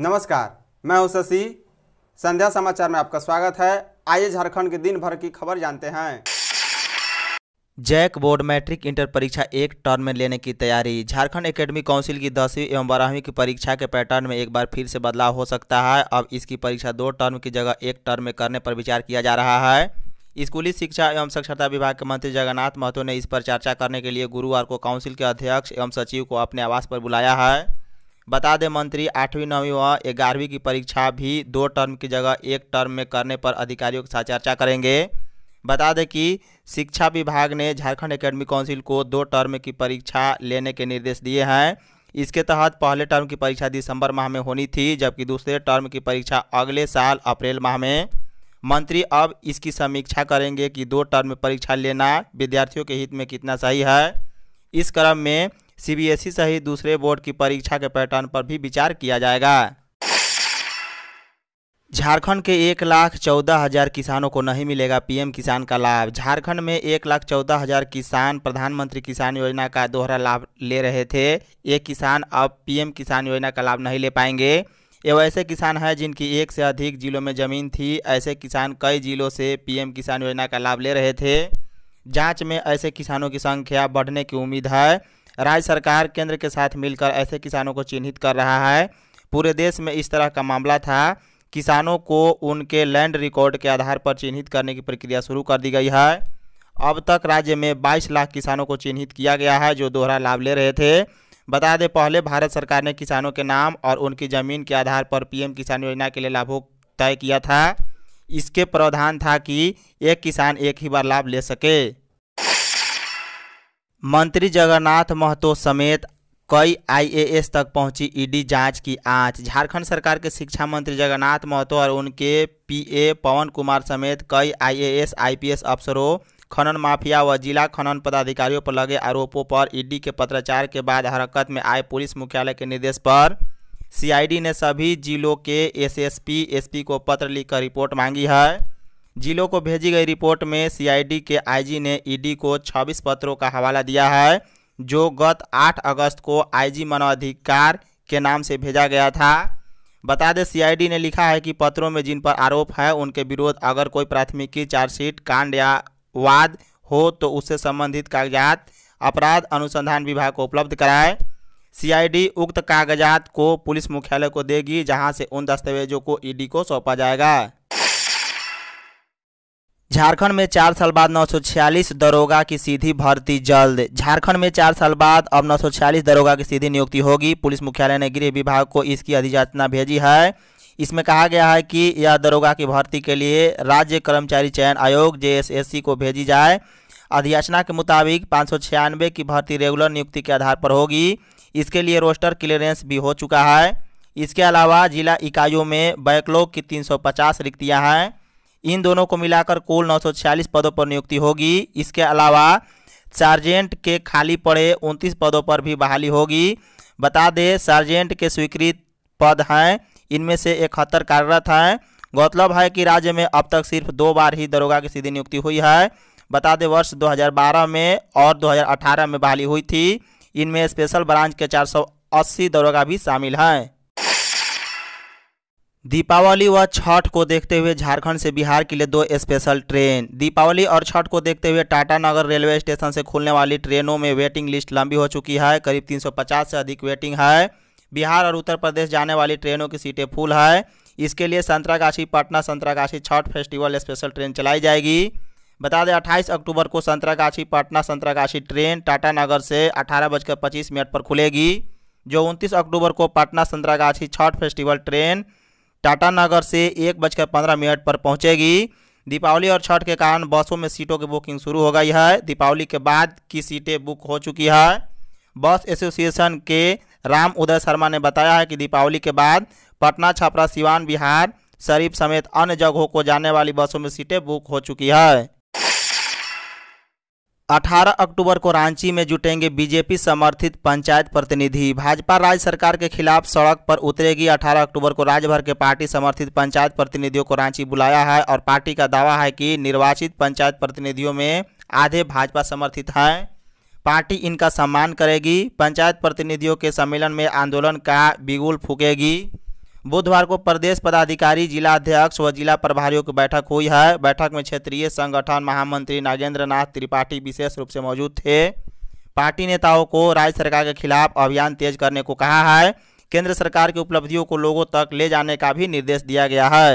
नमस्कार मैं हूं शशि संध्या समाचार में आपका स्वागत है आइए झारखंड के दिन भर की खबर जानते हैं जैक बोर्ड मैट्रिक इंटर परीक्षा एक टर्म में लेने की तैयारी झारखंड एकेडमी काउंसिल की दसवीं एवं बारहवीं की परीक्षा के पैटर्न में एक बार फिर से बदलाव हो सकता है अब इसकी परीक्षा दो टर्म की जगह एक टर्म में करने पर विचार किया जा रहा है स्कूली शिक्षा एवं साक्षरता विभाग के मंत्री जगन्नाथ महतो ने इस पर चर्चा करने के लिए गुरुवार को काउंसिल के अध्यक्ष एवं सचिव को अपने आवास पर बुलाया है बता दें मंत्री आठवीं नौवीं व ग्यारहवीं की परीक्षा भी दो टर्म की जगह एक टर्म में करने पर अधिकारियों के साथ चर्चा करेंगे बता दें कि शिक्षा विभाग ने झारखंड एकेडमी काउंसिल को दो टर्म की परीक्षा लेने के निर्देश दिए हैं इसके तहत पहले टर्म की परीक्षा दिसंबर माह में होनी थी जबकि दूसरे टर्म की परीक्षा अगले साल अप्रैल माह में मंत्री अब इसकी समीक्षा करेंगे कि दो टर्म परीक्षा लेना विद्यार्थियों के हित में कितना सही है इस क्रम में सीबीएसई सहित दूसरे बोर्ड की परीक्षा के पैटर्न पर भी विचार किया जाएगा झारखंड के एक लाख चौदह हज़ार किसानों को नहीं मिलेगा पीएम किसान का लाभ झारखंड में एक लाख चौदह हज़ार किसान प्रधानमंत्री किसान योजना का दोहरा लाभ ले रहे थे ये किसान अब पीएम किसान योजना का लाभ नहीं ले पाएंगे ये ऐसे किसान हैं जिनकी एक से अधिक जिलों में जमीन थी ऐसे किसान कई जिलों से पीएम किसान योजना का लाभ ले रहे थे जांच में ऐसे किसानों की संख्या बढ़ने की उम्मीद है राज्य सरकार केंद्र के साथ मिलकर ऐसे किसानों को चिन्हित कर रहा है पूरे देश में इस तरह का मामला था किसानों को उनके लैंड रिकॉर्ड के आधार पर चिन्हित करने की प्रक्रिया शुरू कर दी गई है अब तक राज्य में 22 लाख किसानों को चिन्हित किया गया है जो दोहरा लाभ ले रहे थे बता दें पहले भारत सरकार ने किसानों के नाम और उनकी ज़मीन के आधार पर पीएम किसान योजना के लिए लाभों तय किया था इसके प्रावधान था कि एक किसान एक ही बार लाभ ले सके मंत्री जगन्नाथ महतो समेत कई आईएएस तक पहुंची ईडी जांच की आंच झारखंड सरकार के शिक्षा मंत्री जगन्नाथ महतो और उनके पीए पवन कुमार समेत कई आईएएस आईपीएस अफसरों खनन माफिया व जिला खनन पदाधिकारियों पर लगे आरोपों पर ईडी के पत्राचार के बाद हरकत में आए पुलिस मुख्यालय के निर्देश पर सीआईडी ने सभी जिलों के एसएसपी एसपी को पत्र लिखकर रिपोर्ट मांगी है जिलों को भेजी गई रिपोर्ट में सीआईडी के आईजी ने ईडी को 26 पत्रों का हवाला दिया है जो गत 8 अगस्त को आईजी मानवाधिकार के नाम से भेजा गया था बता दें सीआईडी ने लिखा है कि पत्रों में जिन पर आरोप है उनके विरोध अगर कोई प्राथमिकी चार्जशीट कांड या वाद हो तो उससे संबंधित कागजात अपराध अनुसंधान विभाग को उपलब्ध कराए सीआईडी उक्त कागजात को पुलिस मुख्यालय को देगी जहां से उन दस्तावेजों को ईडी e को सौंपा जाएगा झारखंड में चार साल बाद 946 दरोगा की सीधी भर्ती जल्द झारखंड में चार साल बाद अब 946 दरोगा की सीधी नियुक्ति होगी पुलिस मुख्यालय ने गृह विभाग को इसकी अधिसूचना भेजी है इसमें कहा गया है कि यह दरोगा की भर्ती के लिए राज्य कर्मचारी चयन आयोग जे को भेजी जाए अधियाचना के मुताबिक पाँच की भर्ती रेगुलर नियुक्ति के आधार पर होगी इसके लिए रोस्टर क्लियरेंस भी हो चुका है इसके अलावा जिला इकाइयों में बैकलॉग की 350 रिक्तियां हैं इन दोनों को मिलाकर कुल 946 पदों पर नियुक्ति होगी इसके अलावा सार्जेंट के खाली पड़े 29 पदों पर भी बहाली होगी बता दें सार्जेंट के स्वीकृत पद हैं इनमें से इकहत्तर कार्यरत हैं गौरतलब है कि राज्य में अब तक सिर्फ दो बार ही दरोगा की सीधी नियुक्ति हुई है बता दें वर्ष 2012 में और 2018 में बहाली हुई थी इनमें स्पेशल ब्रांच के 480 दरोगा भी शामिल हैं दीपावली व छठ को देखते हुए झारखंड से बिहार के लिए दो स्पेशल ट्रेन दीपावली और छठ को देखते हुए टाटा नगर रेलवे स्टेशन से खुलने वाली ट्रेनों में वेटिंग लिस्ट लंबी हो चुकी है करीब 350 से अधिक वेटिंग है बिहार और उत्तर प्रदेश जाने वाली ट्रेनों की सीटें फुल है इसके लिए Santragachi Patna Santragachi Chhath festival special train चलाई जाएगी बता दें 28 अक्टूबर को संतरागाछी पटना संतरागाछी ट्रेन टाटानगर से अठारह बजकर पच्चीस मिनट पर खुलेगी जो 29 अक्टूबर को पटना संतरागाछी छठ फेस्टिवल ट्रेन टाटानगर से एक बजकर पंद्रह मिनट पर पहुंचेगी दीपावली और छठ के कारण बसों में सीटों की बुकिंग शुरू हो गई है दीपावली के बाद की सीटें बुक हो चुकी है बस एसोसिएशन के राम उदय शर्मा ने बताया है कि दीपावली के बाद पटना छपरा सिवान बिहार शरीफ समेत अन्य जगहों को जाने वाली बसों में सीटें बुक हो चुकी है 18 अक्टूबर को रांची में जुटेंगे बीजेपी समर्थित पंचायत प्रतिनिधि भाजपा राज्य सरकार के खिलाफ सड़क पर उतरेगी 18 अक्टूबर को राज्य भर के पार्टी समर्थित पंचायत प्रतिनिधियों को रांची बुलाया है और पार्टी का दावा है कि निर्वाचित पंचायत प्रतिनिधियों में आधे भाजपा समर्थित हैं पार्टी इनका सम्मान करेगी पंचायत प्रतिनिधियों के सम्मेलन में आंदोलन का बिगुल फूकेगी बुधवार को प्रदेश पदाधिकारी जिला अध्यक्ष व जिला प्रभारियों की बैठक हुई है बैठक में क्षेत्रीय संगठन महामंत्री नागेंद्र नाथ त्रिपाठी विशेष रूप से मौजूद थे पार्टी नेताओं को राज्य सरकार के खिलाफ अभियान तेज करने को कहा है केंद्र सरकार की उपलब्धियों को लोगों तक ले जाने का भी निर्देश दिया गया है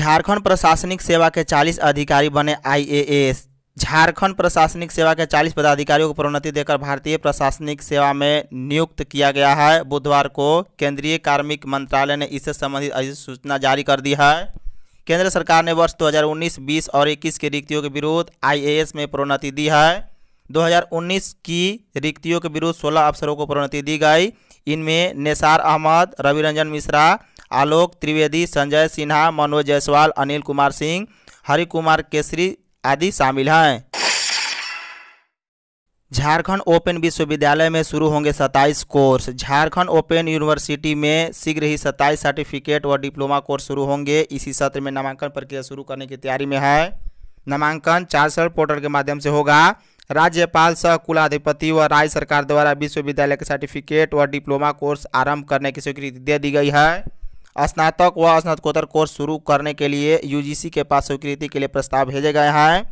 झारखंड प्रशासनिक सेवा के 40 अधिकारी बने आईएएस झारखंड प्रशासनिक सेवा के 40 पदाधिकारियों को प्रोन्नति देकर भारतीय प्रशासनिक सेवा में नियुक्त किया गया है बुधवार को केंद्रीय कार्मिक मंत्रालय ने इससे संबंधित अधिसूचना जारी कर दी है केंद्र सरकार ने वर्ष 2019, 20 और 21 की रिक्तियों के विरुद्ध आईएएस में प्रोन्नति दी है 2019 की रिक्तियों के विरुद्ध 16 अफसरों को प्रोन्नति दी गई इनमें निसार अहमद रविरंजन मिश्रा आलोक त्रिवेदी संजय सिन्हा मनोज जायसवाल अनिल कुमार सिंह हरि कुमार केसरी आदि शामिल हैं झारखंड ओपन विश्वविद्यालय में शुरू होंगे 27 कोर्स झारखंड ओपन यूनिवर्सिटी में शीघ्र ही 27 सर्टिफिकेट और डिप्लोमा कोर्स शुरू होंगे इसी सत्र में नामांकन प्रक्रिया शुरू करने की तैयारी में है नामांकन चार्सर पोर्टल के माध्यम से होगा राज्यपाल सह कुलाधिपति व राज्य सरकार द्वारा विश्वविद्यालय के सर्टिफिकेट व डिप्लोमा कोर्स आरंभ करने की स्वीकृति दे दी गई है स्नातक व स्नातकोत्तर कोर्स शुरू करने के लिए यूजीसी के पास स्वीकृति के लिए प्रस्ताव भेजे गए हैं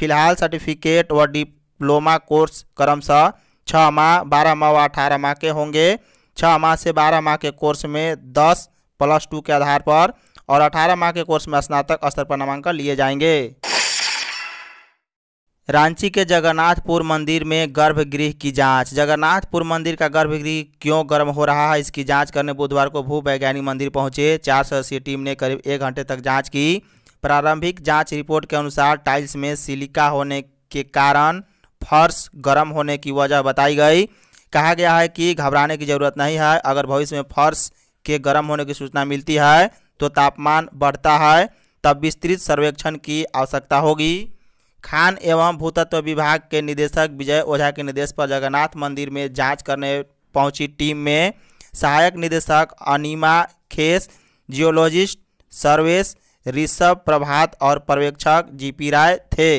फिलहाल सर्टिफिकेट व डिप्लोमा कोर्स क्रमशः छः माह बारह माह व अठारह माह के होंगे छः माह से बारह माह के कोर्स में दस प्लस टू के आधार पर और अठारह माह के कोर्स में स्नातक स्तर पर नामांकन लिए जाएंगे रांची के जगन्नाथपुर मंदिर में गर्भगृह की जांच जगन्नाथपुर मंदिर का गर्भगृह क्यों गर्म हो रहा है इसकी जांच करने बुधवार को भू वैज्ञानिक मंदिर पहुंचे चार सदस्यीय टीम ने करीब एक घंटे तक जांच की प्रारंभिक जांच रिपोर्ट के अनुसार टाइल्स में सिलिका होने के कारण फर्श गर्म होने की वजह बताई गई कहा गया है कि घबराने की जरूरत नहीं है अगर भविष्य में फर्श के गर्म होने की सूचना मिलती है तो तापमान बढ़ता है तब विस्तृत सर्वेक्षण की आवश्यकता होगी खान एवं भूतत्व विभाग के निदेशक विजय ओझा के निर्देश पर जगन्नाथ मंदिर में जांच करने पहुंची टीम में सहायक निदेशक अनिमा खेस जियोलॉजिस्ट सर्वेश ऋषभ प्रभात और पर्यवेक्षक जीपी राय थे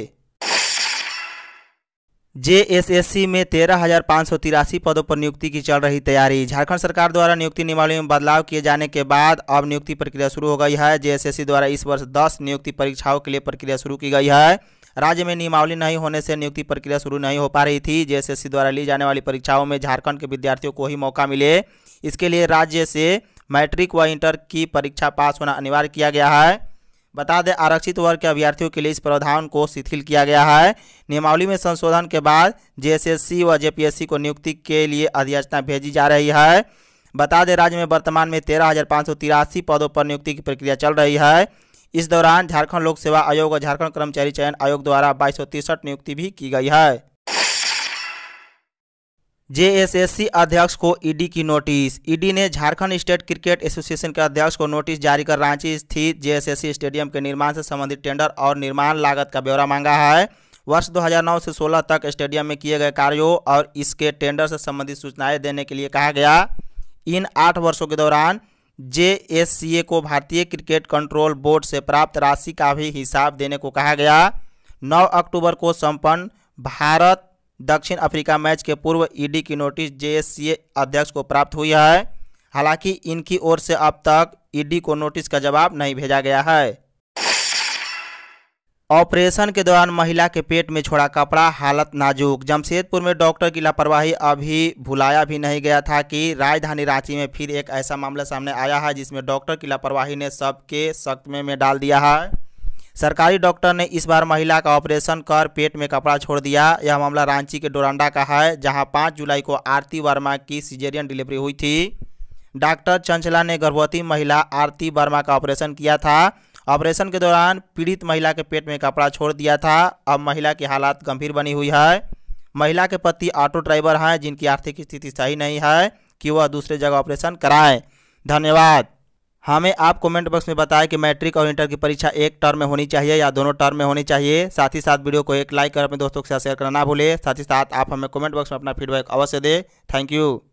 जेएसएससी में तेरह हजार पाँच सौ तिरासी पदों पर नियुक्ति की चल रही तैयारी झारखंड सरकार द्वारा नियुक्ति नियमावली में बदलाव किए जाने के बाद अब नियुक्ति प्रक्रिया शुरू हो गई है जेएसएससी द्वारा इस वर्ष दस नियुक्ति परीक्षाओं के लिए प्रक्रिया शुरू की गई है राज्य में नियमावली नहीं होने से नियुक्ति प्रक्रिया शुरू नहीं हो पा रही थी जेएसएससी द्वारा ली जाने वाली परीक्षाओं में झारखंड के विद्यार्थियों को ही मौका मिले इसके लिए राज्य से मैट्रिक व इंटर की परीक्षा पास होना अनिवार्य किया गया है बता दें आरक्षित वर्ग के अभ्यर्थियों के लिए इस प्रावधान को शिथिल किया गया है नियमावली में संशोधन के बाद जेएसएससी व जेपीएससी को नियुक्ति के लिए अधियाचना भेजी जा रही है बता दें राज्य में वर्तमान में तेरह पदों पर नियुक्ति की प्रक्रिया चल रही है इस दौरान झारखंड लोक सेवा आयोग और झारखंड कर्मचारी चयन आयोग द्वारा बाईस नियुक्ति भी की गई है जे अध्यक्ष को ईडी की नोटिस ईडी ने झारखंड स्टेट क्रिकेट एसोसिएशन के अध्यक्ष को नोटिस जारी कर रांची स्थित जे स्टेडियम के निर्माण से संबंधित टेंडर और निर्माण लागत का ब्यौरा मांगा है वर्ष 2009 से 16 तक स्टेडियम में किए गए कार्यों और इसके टेंडर से संबंधित सूचनाएं देने के लिए कहा गया इन आठ वर्षों के दौरान जे को भारतीय क्रिकेट कंट्रोल बोर्ड से प्राप्त राशि का भी हिसाब देने को कहा गया 9 अक्टूबर को संपन्न भारत दक्षिण अफ्रीका मैच के पूर्व ईडी की नोटिस जे अध्यक्ष को प्राप्त हुई है हालांकि इनकी ओर से अब तक ईडी को नोटिस का जवाब नहीं भेजा गया है ऑपरेशन के दौरान महिला के पेट में छोड़ा कपड़ा हालत नाजुक जमशेदपुर में डॉक्टर की लापरवाही अभी भुलाया भी नहीं गया था कि राजधानी रांची में फिर एक ऐसा मामला सामने आया है जिसमें डॉक्टर की लापरवाही ने सबके सख्त में डाल दिया है सरकारी डॉक्टर ने इस बार महिला का ऑपरेशन कर पेट में कपड़ा छोड़ दिया यह मामला रांची के डोरंडा का है जहाँ पाँच जुलाई को आरती वर्मा की सीजेरियन डिलीवरी हुई थी डॉक्टर चंचला ने गर्भवती महिला आरती वर्मा का ऑपरेशन किया था ऑपरेशन के दौरान पीड़ित महिला के पेट में कपड़ा छोड़ दिया था अब महिला की हालात गंभीर बनी हुई है महिला के पति ऑटो ड्राइवर हैं जिनकी आर्थिक स्थिति सही नहीं है कि वह दूसरे जगह ऑपरेशन कराएं धन्यवाद हमें आप कमेंट बॉक्स में बताएं कि मैट्रिक और इंटर की परीक्षा एक टर्म में होनी चाहिए या दोनों टर्म में होनी चाहिए साथ ही साथ वीडियो को एक लाइक कर अपने दोस्तों के साथ शेयर करना ना भूलें साथ ही साथ आप हमें कमेंट बॉक्स में अपना फीडबैक अवश्य दें थैंक यू